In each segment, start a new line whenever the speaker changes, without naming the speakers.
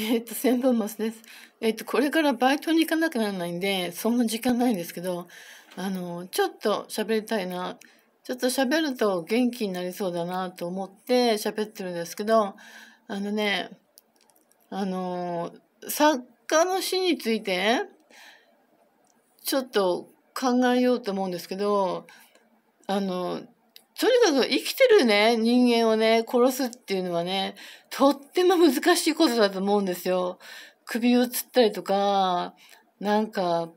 えっ、と、千本松です。えっ、と、これからバイトに行かなくならないんで、そんな時間ないんですけど、あの、ちょっと喋りたいな、ちょっと喋ると元気になりそうだなと思って喋ってるんですけど、あのね、あの、作家の死について、ちょっと考えようと思うんですけど、あの、とにかく生きてるね、人間をね、殺すっていうのはね、とっても難しいことだと思うんですよ。首をつったりとか、なんか、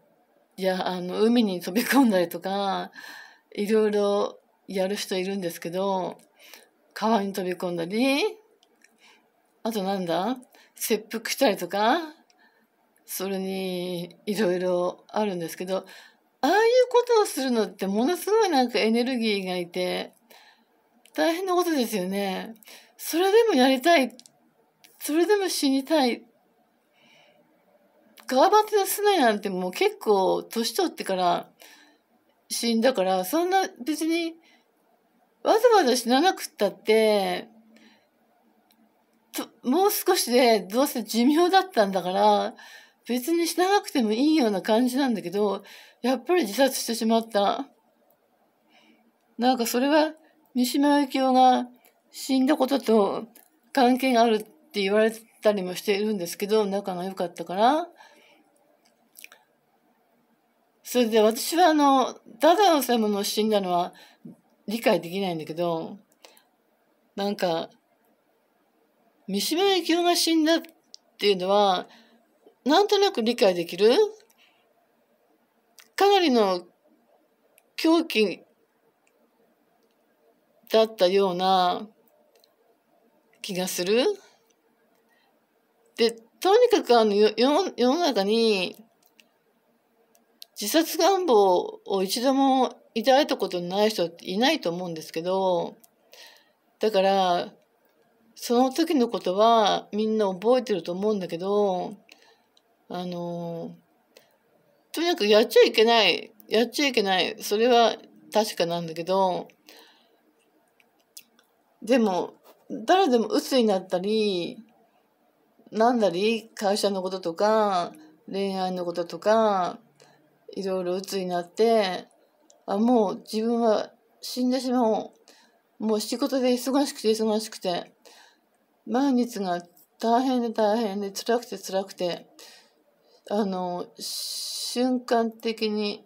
いや、あの、海に飛び込んだりとか、いろいろやる人いるんですけど、川に飛び込んだり、あとなんだ切腹したりとか、それにいろいろあるんですけど、ああいうことをするのってものすごいなんかエネルギーがいて、大変なことですよね。それでもやりたい。それでも死にたい。川ス康成なんてもう結構年取ってから死んだから、そんな別にわざわざ死ななくったって、もう少しでどうせ寿命だったんだから、別にしなくてもいいような感じなんだけど、やっぱり自殺してしまった。なんかそれは三島由紀夫が死んだことと関係があるって言われたりもしているんですけど、仲が良かったから。それで私はあの、ダダ様の死んだのは理解できないんだけど、なんか、三島由紀夫が死んだっていうのは、なんとなく理解できるかなりの狂気だったような気がする。で、とにかくあの世の中に自殺願望を一度も抱いたことのない人っていないと思うんですけど、だから、その時のことはみんな覚えてると思うんだけど、あのー、とにかくやっちゃいけない、やっちゃいけない、それは確かなんだけど、でも、誰でも鬱になったり、なんだり、会社のこととか、恋愛のこととか、いろいろ鬱になって、あ、もう自分は死んでしまおう。もう仕事で忙しくて忙しくて、毎日が大変で大変で辛くて辛くて、あの、瞬間的に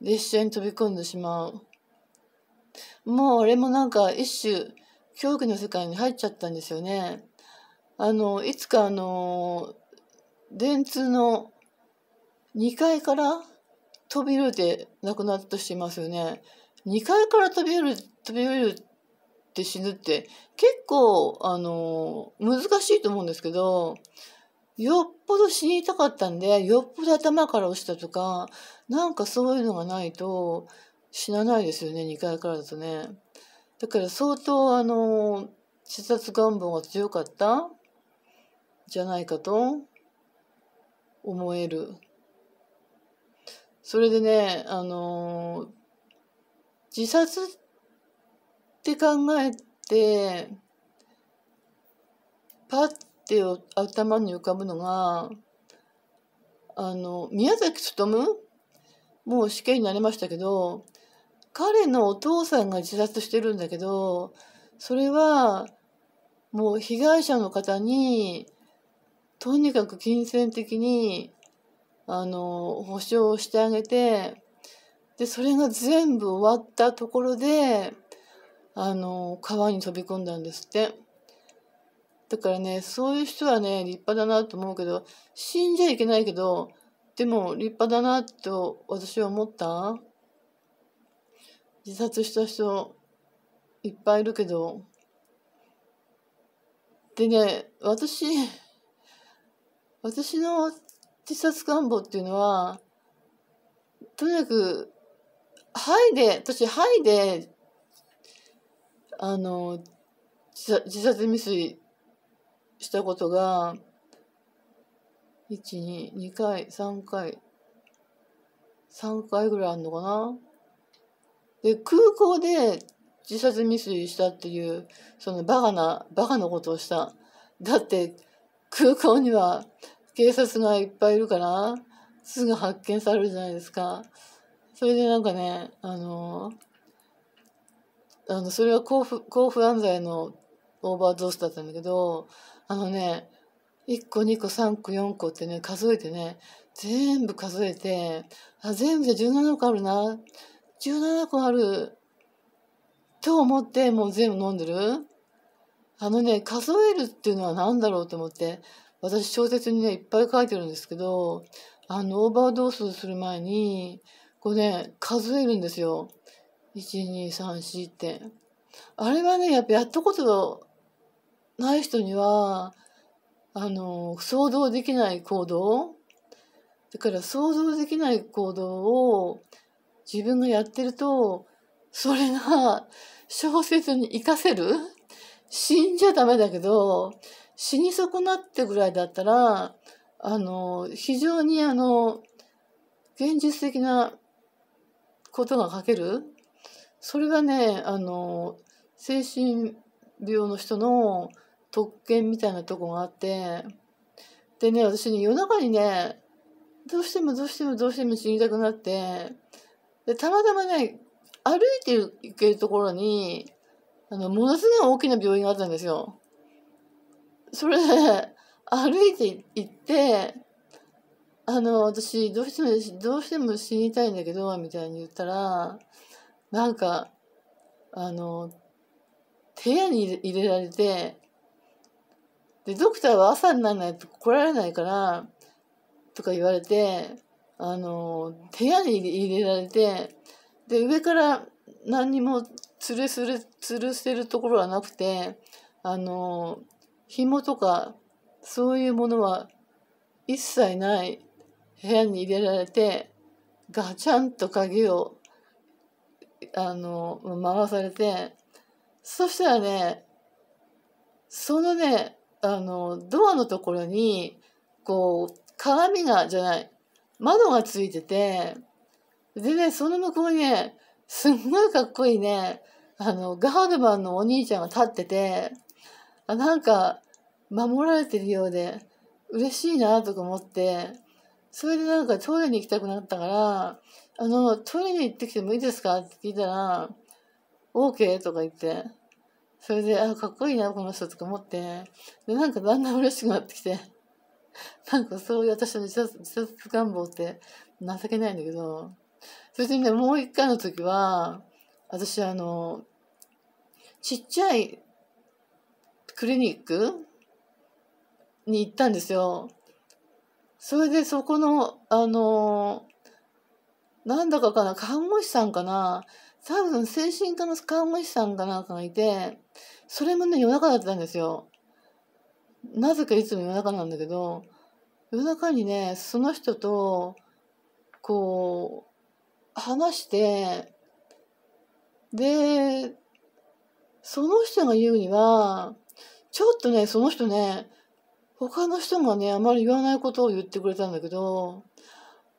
列車に飛び込んでしまう。もうあれもなんか一種、競技の世界に入っちゃったんですよね。あの、いつかあの、電通の2階から飛び降りて亡くなったとしていますよね。2階から飛び降り、飛び降りって死ぬって結構、あの、難しいと思うんですけど、よっぽど死にたかったんで、よっぽど頭から落ちたとか、なんかそういうのがないと死なないですよね、2階からだとね。だから相当、あの、自殺願望が強かったじゃないかと思える。それでね、あの、自殺って考えて、パッって頭に浮かぶのがあの宮崎勤もう死刑になりましたけど彼のお父さんが自殺してるんだけどそれはもう被害者の方にとにかく金銭的にあの保証してあげてでそれが全部終わったところであの川に飛び込んだんですって。だからね、そういう人はね、立派だなと思うけど、死んじゃいけないけど、でも立派だなと私は思った。自殺した人、いっぱいいるけど。でね、私、私の自殺願望っていうのは、とにかく、はいで、私、はいで、あの、自殺未遂したことが、1、2、2回、3回、3回ぐらいあるのかな。で、空港で自殺未遂したっていう、そのバカな、バカなことをした。だって、空港には警察がいっぱいいるから、すぐ発見されるじゃないですか。それでなんかね、あの、あのそれは甲府甲府犯罪のオーバードースだったんだけど、あのね、1個、2個、3個、4個ってね、数えてね、全部数えて、あ、全部で17個あるな。17個ある。と思って、もう全部飲んでる。あのね、数えるっていうのは何だろうと思って、私小説にね、いっぱい書いてるんですけど、あの、オーバードースする前に、こうね、数えるんですよ。1、2、3、4って。あれはね、やっぱやったことない人にはあの想像できない行動だから想像できない行動を自分がやってるとそれが小説に生かせる死んじゃダメだけど死に損なってぐらいだったらあの非常にあの現実的なことが書けるそれがねあの精神病の人の特権みたいなとこがあって、でね、私ね、夜中にね、どうしてもどうしてもどうしても死にたくなって、で、たまたまね、歩いて行けるところに、あの、ものすごい大きな病院があったんですよ。それで、歩いて行って、あの、私、どうしても、どうしても死にたいんだけど、みたいに言ったら、なんか、あの、部屋に入れられて、で、ドクターは朝にならないと来られないから、とか言われて、あの、部屋に入れられて、で、上から何にも吊るする、吊るせるところはなくて、あの、紐とか、そういうものは一切ない部屋に入れられて、ガチャンと鍵を、あの、回されて、そしたらね、そのね、あの、ドアのところに、こう、鏡が、じゃない、窓がついてて、でね、その向こうにね、すんごいかっこいいね、あの、ガードマンのお兄ちゃんが立ってて、あなんか、守られてるようで、嬉しいなとか思って、それでなんかトイレに行きたくなったから、あの、トイレに行ってきてもいいですかって聞いたら、OK とか言って、それで、あ、かっこいいな、この人とか思って、で、なんかだんだん嬉しくなってきて、なんかそういう私の自殺自殺願望って情けないんだけど、それでね、もう一回の時は、私あの、ちっちゃいクリニックに行ったんですよ。それでそこの、あの、なんだかかな、看護師さんかな、多分精神科の看護師さんかなんかがいて、それもね、夜中だったんですよ。なぜかいつも夜中なんだけど、夜中にね、その人と、こう、話して、で、その人が言うには、ちょっとね、その人ね、他の人がね、あまり言わないことを言ってくれたんだけど、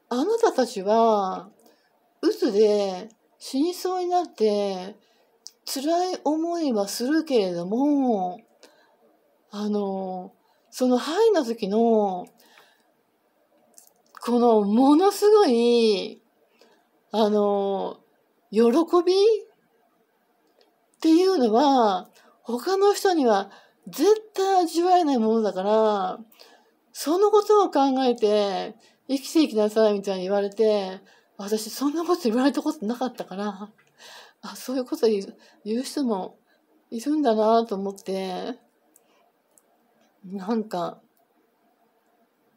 あなたたちは、うつで、死にそうになって辛い思いはするけれどもあのその肺の時のこのものすごいあの喜びっていうのは他の人には絶対味わえないものだからそのことを考えて生きていきなさいみたいに言われて私そんなこと言われたことなかったから、あ、そういうこと言う人もいるんだなと思って、なんか、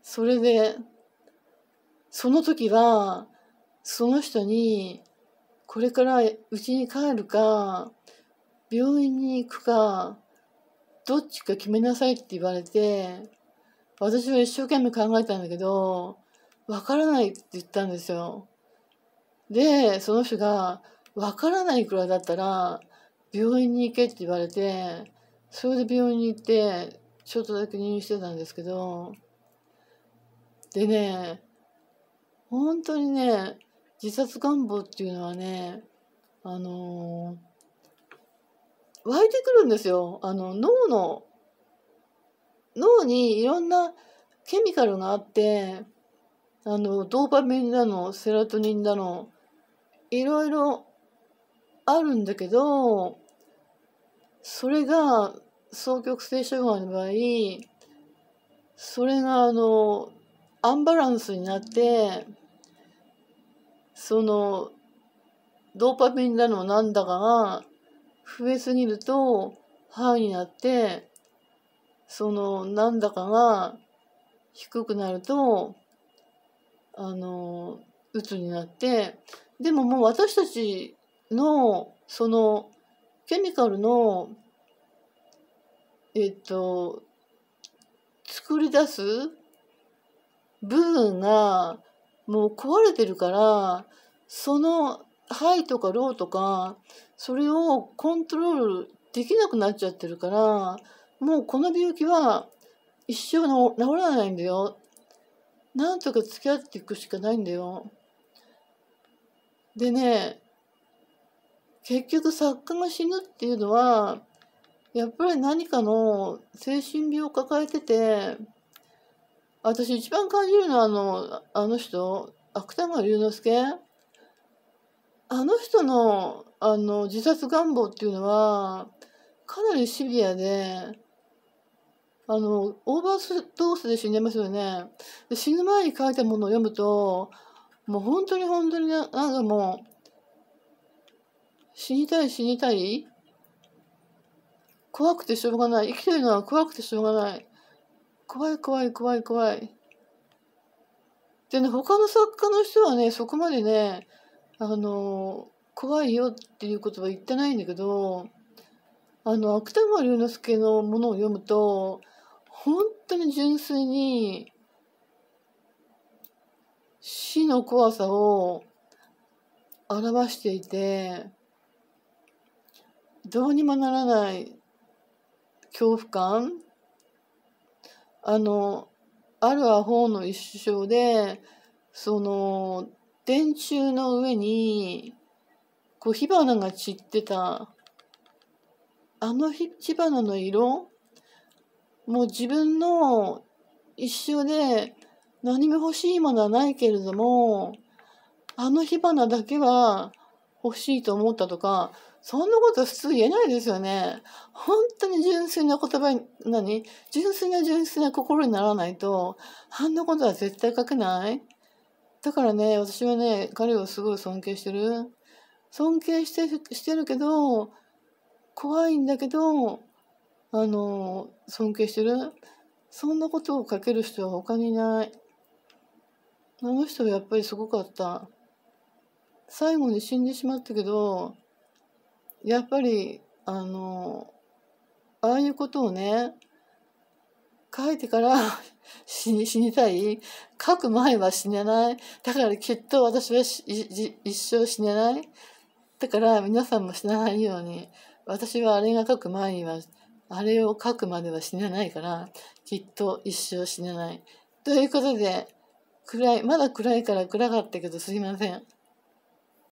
それで、その時は、その人に、これからうちに帰るか、病院に行くか、どっちか決めなさいって言われて、私は一生懸命考えたんだけど、わからないって言ったんですよ。で、その人が、わからないくらいだったら、病院に行けって言われて、それで病院に行って、ちょっとだけ入院してたんですけど、でね、本当にね、自殺願望っていうのはね、あのー、湧いてくるんですよ。あの、脳の、脳にいろんなケミカルがあって、あの、ドーパミンだの、セラトニンだの、いろいろあるんだけど、それが、双極性障害の場合、それがあの、アンバランスになって、その、ドーパミンだのなんだかが増えすぎると、ハイになって、その、なんだかが低くなると、あの、鬱になって、でももう私たちのそのケミカルのえっと作り出す部分がもう壊れてるからその肺とかロとかそれをコントロールできなくなっちゃってるからもうこの病気は一生治らないんだよ。なんとか付き合っていくしかないんだよ。でね、結局作家が死ぬっていうのは、やっぱり何かの精神病を抱えてて、私一番感じるのはあの、あの人、芥川龍之介あの人の、あの、自殺願望っていうのは、かなりシビアで、あの、オーバーストースで死んでますよね。で死ぬ前に書いたものを読むと、もう本当に本当にな、なんかもう、死にたい死にたい怖くてしょうがない。生きてるのは怖くてしょうがない。怖い怖い怖い怖い。でね、他の作家の人はね、そこまでね、あの、怖いよっていうことは言ってないんだけど、あの、芥川龍之介のものを読むと、本当に純粋に、死の怖さを表していてどうにもならない恐怖感あのあるアホの一生でその電柱の上にこう火花が散ってたあの火花の色もう自分の一生で何も欲しいものはないけれども、あの火花だけは欲しいと思ったとか、そんなこと普通言えないですよね。本当に純粋な言葉、に、何純粋な純粋な心にならないと、あんなことは絶対書けない。だからね、私はね、彼をすごい尊敬してる。尊敬してしてるけど、怖いんだけど、あの、尊敬してる。そんなことを書ける人は他にいない。あの人やっぱりすごかった。最後に死んでしまったけど、やっぱり、あの、ああいうことをね、書いてから 死に死にたい書く前は死ねない。だからきっと私は一生死ねない。だから皆さんも死なないように、私はあれが書く前には、あれを書くまでは死ねないから、きっと一生死ねない。ということで、暗い、まだ暗いから暗かったけどすいません。